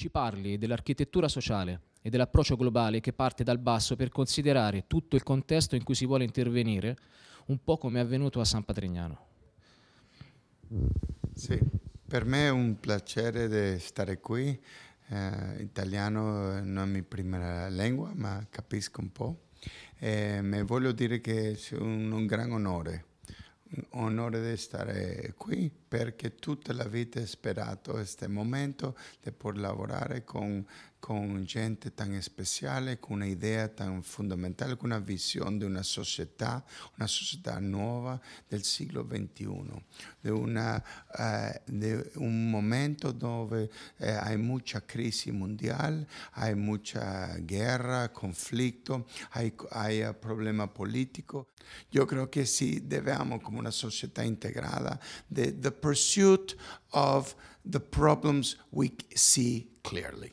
ci parli dell'architettura sociale e dell'approccio globale che parte dal basso per considerare tutto il contesto in cui si vuole intervenire, un po' come è avvenuto a San Patrignano. Sì, per me è un piacere stare qui. Eh, italiano non è mia prima lingua, ma capisco un po'. Eh, voglio dire che è un, un gran onore onore di stare qui perché tutta la vita ho sperato questo momento di poter lavorare con con gente tan especial, eh, con una idea tan fundamental, con una visión de una sociedad, una sociedad nueva del siglo XXI, de, una, eh, de un momento donde eh, hay mucha crisis mundial, hay mucha guerra, conflicto, hay, problema político. Yo creo que si debemos, como una sociedad integrada, de the pursuit of the problems we see clearly.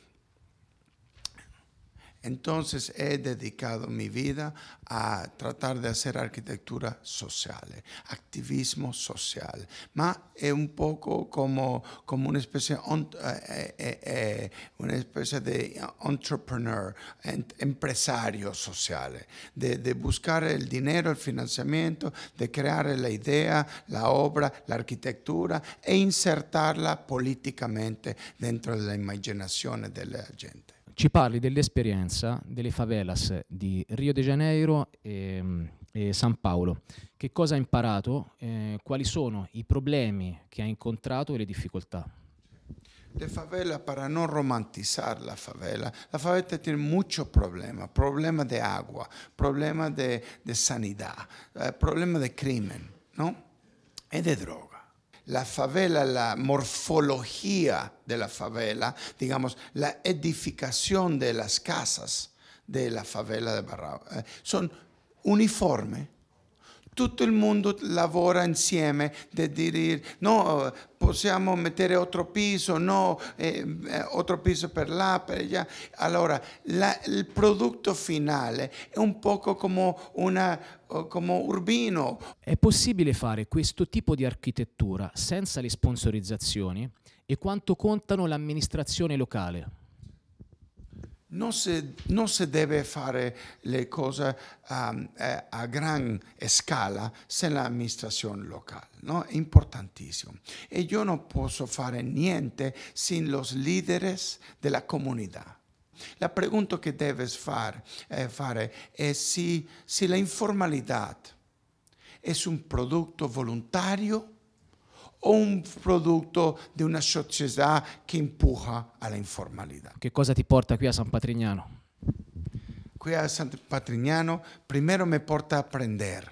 Entonces he dedicado mi vida a tratar de hacer arquitectura social, activismo social. Ma es un poco como, como una, especie, eh, eh, eh, una especie de entrepreneur, empresario social, de, de, buscar el dinero, el financiamiento, de crear la idea, la obra, la arquitectura e insertarla políticamente dentro de la imaginación de la gente. ci parli dell'esperienza delle favelas di Rio de Janeiro e, e San Paolo. Che cosa ha imparato? Eh, quali sono i problemi che ha incontrato e le difficoltà? Le favela per non romantizzare la favela. La favela tiene molti problemi, problema di acqua, problema di sanità, eh, problema di crimine, de crimen, ¿no? Y de droga. la favela, la morfología de la favela, digamos, la edificación de las casas de la favela de Barrao. Eh, son uniformes tutto il mondo lavora insieme per dire no, eh, possiamo mettere altro piso, no, eh, altro eh, piso per là, per là. Allora, la, il prodotto finale è un poco come, una, eh, come urbino. È possibile fare questo tipo di architettura senza le sponsorizzazioni? E quanto contano l'amministrazione locale? No se debe hacer las fare a gran scala se la locale, no? È importantissimo. E io non posso fare niente sin los líderes de la comunidad. La pregunta que debes far, eh, es si la informalidad es un producto voluntario o un prodotto di una società che impugna alla informalità. Che cosa ti porta qui a San Patrignano? Qui a San Patrignano, primero mi porta a aprender.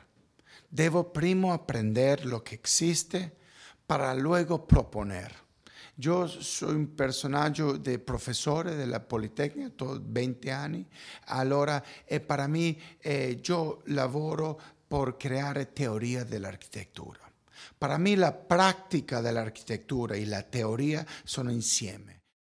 Devo prima aprender lo que existe para luego proponer. Yo soy un personaggio di professore della Politecnica, ho 20 anni, Allora, e eh, para mí, eh, yo laboro por crear teoría de Para mí la práctica de la arquitectura y la teoría son insieme.